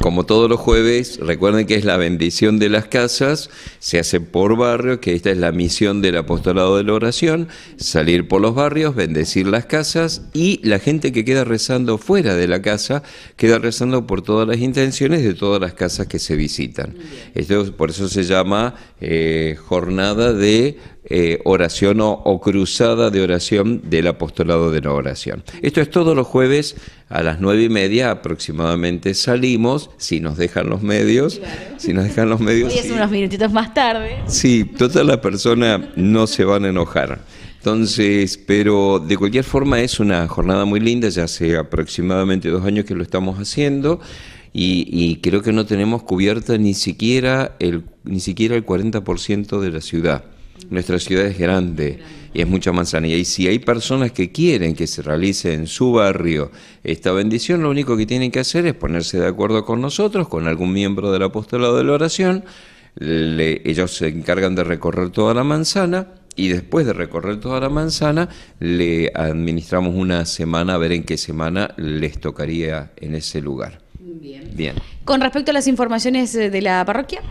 Como todos los jueves, recuerden que es la bendición de las casas, se hace por barrio, que esta es la misión del apostolado de la oración, salir por los barrios, bendecir las casas y la gente que queda rezando fuera de la casa, queda rezando por todas las intenciones de todas las casas que se visitan. Esto por eso se llama eh, jornada de eh, oración o, cruzada de oración del apostolado de la oración. Esto es todos los jueves a las nueve y media aproximadamente salimos, si nos dejan los medios, si nos dejan los medios. es unos minutitos más tarde. Sí, todas las personas no se van a enojar. Entonces, pero de cualquier forma es una jornada muy linda, ya hace aproximadamente dos años que lo estamos haciendo. Y, creo que no tenemos cubierta ni siquiera el, ni siquiera el 40% de la ciudad. Nuestra ciudad es grande y es mucha manzana Y si hay personas que quieren que se realice en su barrio esta bendición, lo único que tienen que hacer es ponerse de acuerdo con nosotros, con algún miembro del apostolado de la oración. ellos se encargan de recorrer toda la manzana y después de recorrer toda la manzana le administramos una semana a ver en qué semana les tocaría en ese lugar. Bien. Bien. Con respecto a las informaciones eh, de la parroquia.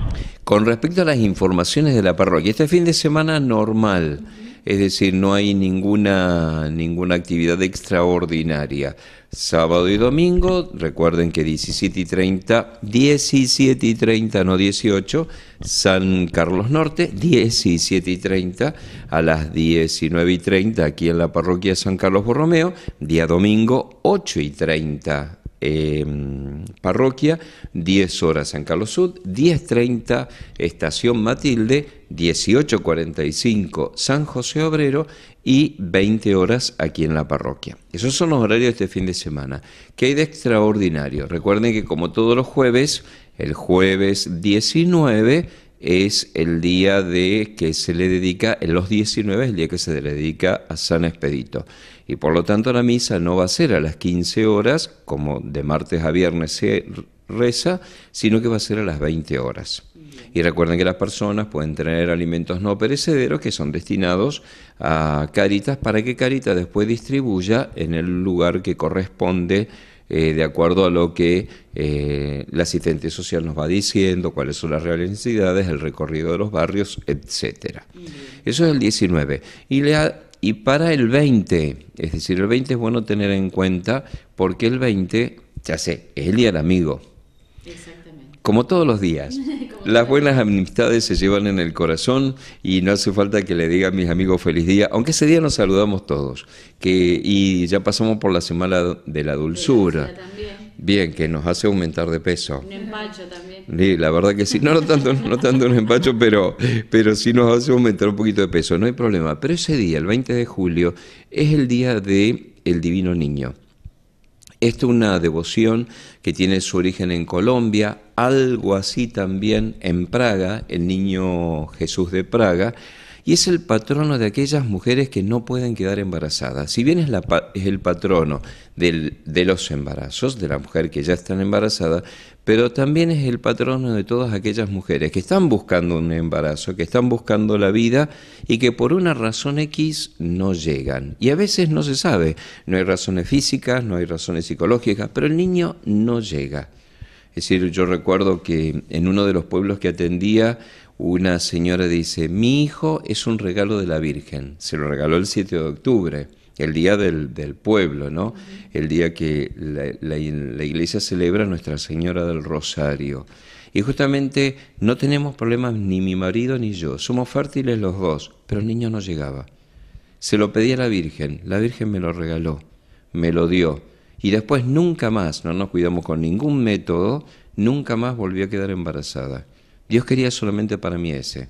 Con respecto a las informaciones de la parroquia, este fin de semana normal, es decir, no hay ninguna, ninguna actividad extraordinaria. Sábado y domingo, recuerden que 17 y 30, 17 y 30, no 18, San Carlos Norte, 17 y 30, a las 19 y 30 aquí en la parroquia San Carlos Borromeo, día domingo 8 y 30 Em, parroquia, 10 horas San Carlos Sud, 10.30 Estación Matilde, 18.45 San José Obrero y 20 horas aquí en la parroquia. Esos son los horarios de este fin de semana. ¿Qué hay de extraordinario? Recuerden que como todos los jueves, el jueves 19 es el día de que se le dedica, en los 19 es el día que se le dedica a San Expedito. Y por lo tanto la misa no va a ser a las 15 horas, como de martes a viernes se reza, sino que va a ser a las 20 horas. Y recuerden que las personas pueden tener alimentos no perecederos que son destinados a Caritas para que Caritas después distribuya en el lugar que corresponde eh, de acuerdo a lo que eh, la asistente social nos va diciendo, cuáles son las reales necesidades, el recorrido de los barrios, etcétera. Eso es el 19. Y y para el 20, es decir, el 20 es bueno tener en cuenta porque el 20, ya sé, es el día del amigo como todos los días. Las buenas amistades se llevan en el corazón y no hace falta que le diga a mis amigos feliz día, aunque ese día nos saludamos todos. Que, y ya pasamos por la semana de la dulzura. Bien, que nos hace aumentar de peso. Un empacho también. Sí, la verdad que sí. No, no tanto, no, tanto un empacho, pero, pero sí nos hace aumentar un poquito de peso, no hay problema. Pero ese día, el 20 de julio, es el día del el Divino Niño. Esta es una devoción que tiene su origen en Colombia, algo así también en Praga, el niño Jesús de Praga, y es el patrono de aquellas mujeres que no pueden quedar embarazadas. Si bien es, es el patrono de los embarazos, de la mujer que ya está embarazada, pero también es el patrono de todas aquellas mujeres que están buscando un embarazo, que están buscando la vida y que por una razón X no llegan. Y a veces no se sabe, no hay razones físicas, no hay razones psicológicas, pero el niño no llega. Es decir, yo recuerdo que en uno de los pueblos que atendía, una señora dice, mi hijo es un regalo de la Virgen, se lo regaló el 7 de octubre, el día del, pueblo, ¿no? El día que la, iglesia celebra Nuestra Señora del Rosario. Y justamente no tenemos problemas ni mi marido ni yo, somos fértiles los dos, pero el niño no llegaba. Se lo pedía a la Virgen, la Virgen me lo regaló, me lo dio y después nunca más, no nos cuidamos con ningún método, nunca más volvió a quedar embarazada. Dios quería solamente para mí ese.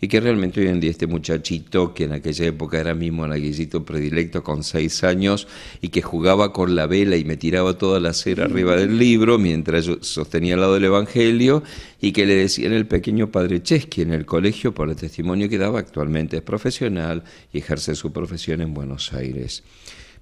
Y que realmente hoy en día este muchachito, que en aquella época era mi monaguillito predilecto con seis años y que jugaba con la vela y me tiraba toda la cera arriba del libro mientras yo sostenía al lado del Evangelio y que le decían el pequeño padre Chesky en el colegio por el testimonio que daba, actualmente es profesional y ejerce su profesión en Buenos Aires.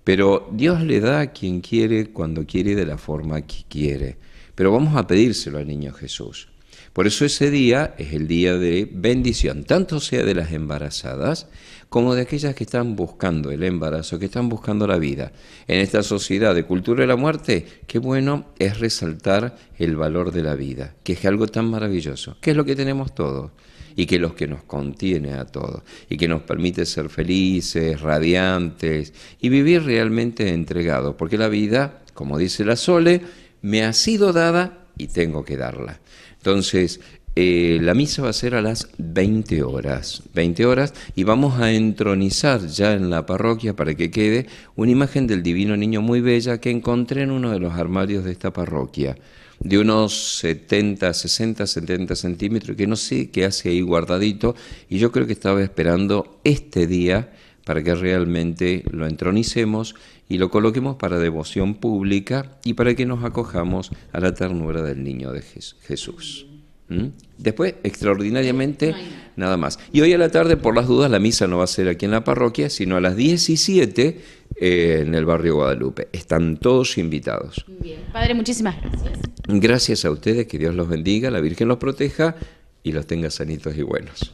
Pero Dios le da a quien quiere, cuando quiere, de la forma que quiere. Pero vamos a pedírselo al niño Jesús. Por eso ese día es el día de bendición, tanto sea de las embarazadas como de aquellas que están buscando el embarazo, que están buscando la vida. En esta sociedad de cultura de la muerte, qué bueno es resaltar el valor de la vida, que es algo tan maravilloso, que es lo que tenemos todos y que los que nos contiene a todos y que nos permite ser felices, radiantes y vivir realmente entregados, porque la vida, como dice la Sole, me ha sido dada y tengo que darla. Entonces, eh, la misa va a ser a las 20 horas, 20 horas, y vamos a entronizar ya en la parroquia para que quede una imagen del divino niño muy bella que encontré en uno de los armarios de esta parroquia, de unos 70, 60, 70 centímetros, que no sé qué hace ahí guardadito, y yo creo que estaba esperando este día para que realmente lo entronicemos y lo coloquemos para devoción pública y para que nos acojamos a la ternura del niño de Jesús. ¿Mm? Después, extraordinariamente, nada más. Y hoy a la tarde, por las dudas, la misa no va a ser aquí en la parroquia, sino a las 17 eh, en el barrio Guadalupe. Están todos invitados. Bien. Padre, muchísimas gracias. Gracias a ustedes, que Dios los bendiga, la Virgen los proteja y los tenga sanitos y buenos.